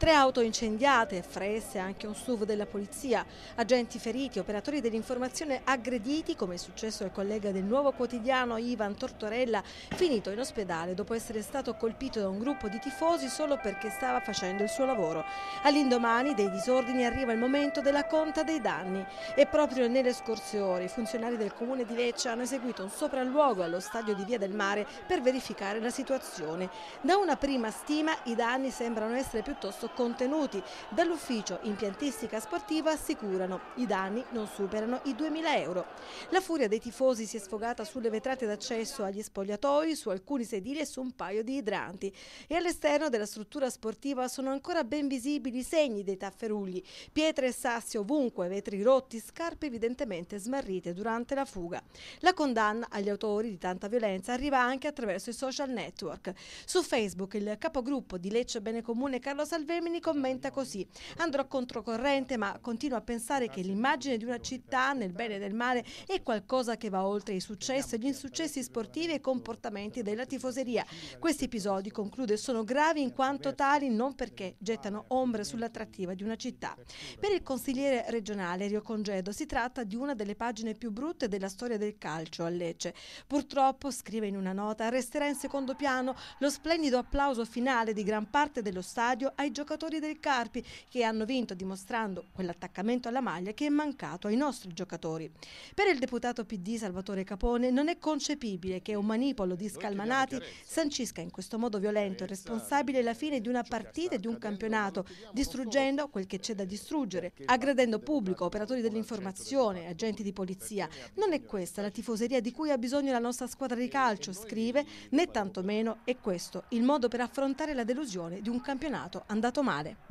Tre auto incendiate, fra esse anche un SUV della polizia, agenti feriti, operatori dell'informazione aggrediti, come è successo al collega del nuovo quotidiano Ivan Tortorella, finito in ospedale dopo essere stato colpito da un gruppo di tifosi solo perché stava facendo il suo lavoro. All'indomani dei disordini arriva il momento della conta dei danni e proprio nelle scorse ore i funzionari del comune di Lecce hanno eseguito un sopralluogo allo stadio di Via del Mare per verificare la situazione. Da una prima stima i danni sembrano essere piuttosto contenuti dall'ufficio impiantistica sportiva assicurano i danni non superano i 2.000 euro. La furia dei tifosi si è sfogata sulle vetrate d'accesso agli spogliatoi, su alcuni sedili e su un paio di idranti e all'esterno della struttura sportiva sono ancora ben visibili i segni dei tafferugli, pietre e sassi ovunque, vetri rotti, scarpe evidentemente smarrite durante la fuga. La condanna agli autori di tanta violenza arriva anche attraverso i social network. Su Facebook il capogruppo di Lecce Bene Comune Carlo Salvemini Gemini commenta così andrò controcorrente ma continuo a pensare che l'immagine di una città nel bene e nel male è qualcosa che va oltre i successi gli insuccessi sportivi e i comportamenti della tifoseria. Questi episodi, conclude, sono gravi in quanto tali non perché gettano ombre sull'attrattiva di una città. Per il consigliere regionale Rio Congedo si tratta di una delle pagine più brutte della storia del calcio a Lecce. Purtroppo, scrive in una nota, resterà in secondo piano lo splendido applauso finale di gran parte dello stadio ai giocatori giocatori del Carpi che hanno vinto dimostrando quell'attaccamento alla maglia che è mancato ai nostri giocatori. Per il deputato PD Salvatore Capone non è concepibile che un manipolo di scalmanati sancisca in questo modo violento e responsabile la fine di una partita e di un campionato, distruggendo quel che c'è da distruggere, aggredendo pubblico, operatori dell'informazione, agenti di polizia. Non è questa la tifoseria di cui ha bisogno la nostra squadra di calcio, scrive, né tantomeno è questo il modo per affrontare la delusione di un campionato andato andato male.